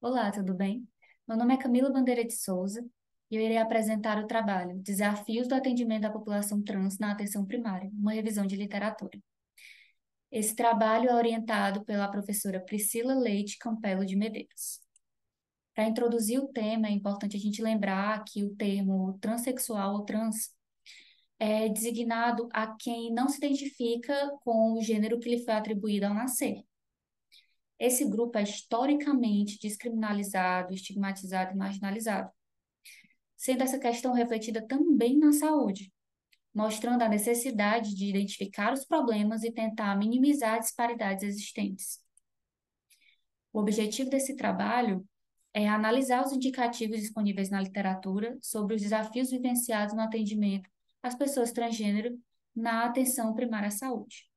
Olá, tudo bem? Meu nome é Camila Bandeira de Souza e eu irei apresentar o trabalho Desafios do Atendimento à População Trans na Atenção Primária, uma revisão de literatura. Esse trabalho é orientado pela professora Priscila Leite Campelo de Medeiros. Para introduzir o tema, é importante a gente lembrar que o termo transexual ou trans é designado a quem não se identifica com o gênero que lhe foi atribuído ao nascer esse grupo é historicamente descriminalizado, estigmatizado e marginalizado, sendo essa questão refletida também na saúde, mostrando a necessidade de identificar os problemas e tentar minimizar disparidades existentes. O objetivo desse trabalho é analisar os indicativos disponíveis na literatura sobre os desafios vivenciados no atendimento às pessoas transgênero na atenção primária à saúde.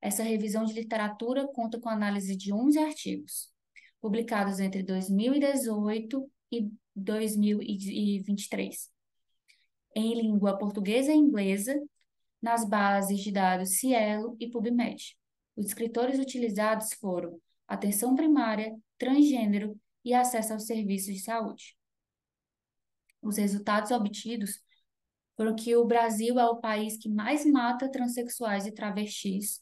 Essa revisão de literatura conta com análise de 11 artigos, publicados entre 2018 e 2023, em língua portuguesa e inglesa, nas bases de dados Cielo e PubMed. Os escritores utilizados foram atenção primária, transgênero e acesso aos serviços de saúde. Os resultados obtidos foram que o Brasil é o país que mais mata transexuais e travestis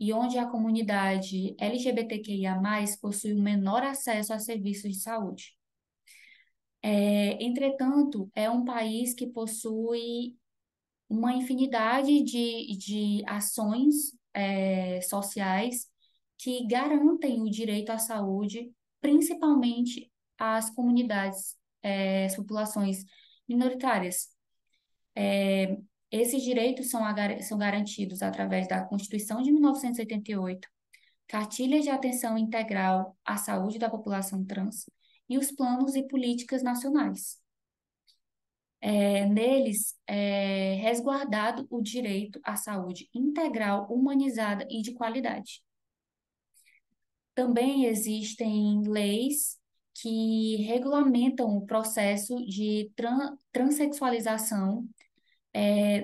e onde a comunidade LGBTQIA+, possui o menor acesso a serviços de saúde. É, entretanto, é um país que possui uma infinidade de, de ações é, sociais que garantem o direito à saúde, principalmente às comunidades, às é, populações minoritárias. É, esses direitos são, são garantidos através da Constituição de 1988, cartilhas de atenção integral à saúde da população trans e os planos e políticas nacionais. É, neles é resguardado o direito à saúde integral, humanizada e de qualidade. Também existem leis que regulamentam o processo de tran transexualização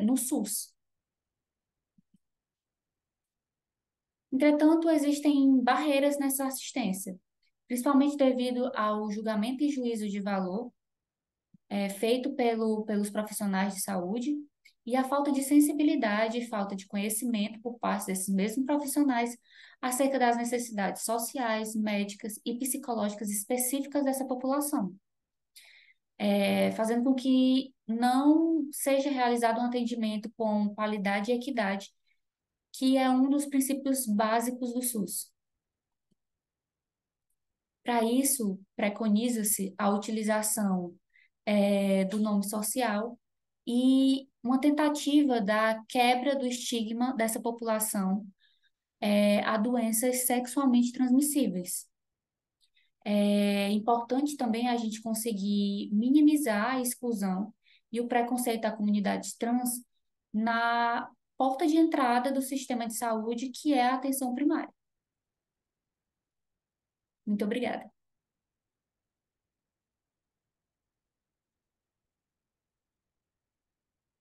no SUS. Entretanto, existem barreiras nessa assistência, principalmente devido ao julgamento e juízo de valor é, feito pelo, pelos profissionais de saúde e a falta de sensibilidade e falta de conhecimento por parte desses mesmos profissionais acerca das necessidades sociais, médicas e psicológicas específicas dessa população é, fazendo com que não seja realizado um atendimento com qualidade e equidade, que é um dos princípios básicos do SUS. Para isso, preconiza-se a utilização é, do nome social e uma tentativa da quebra do estigma dessa população é, a doenças sexualmente transmissíveis, é importante também a gente conseguir minimizar a exclusão e o preconceito da comunidade trans na porta de entrada do sistema de saúde, que é a atenção primária. Muito obrigada.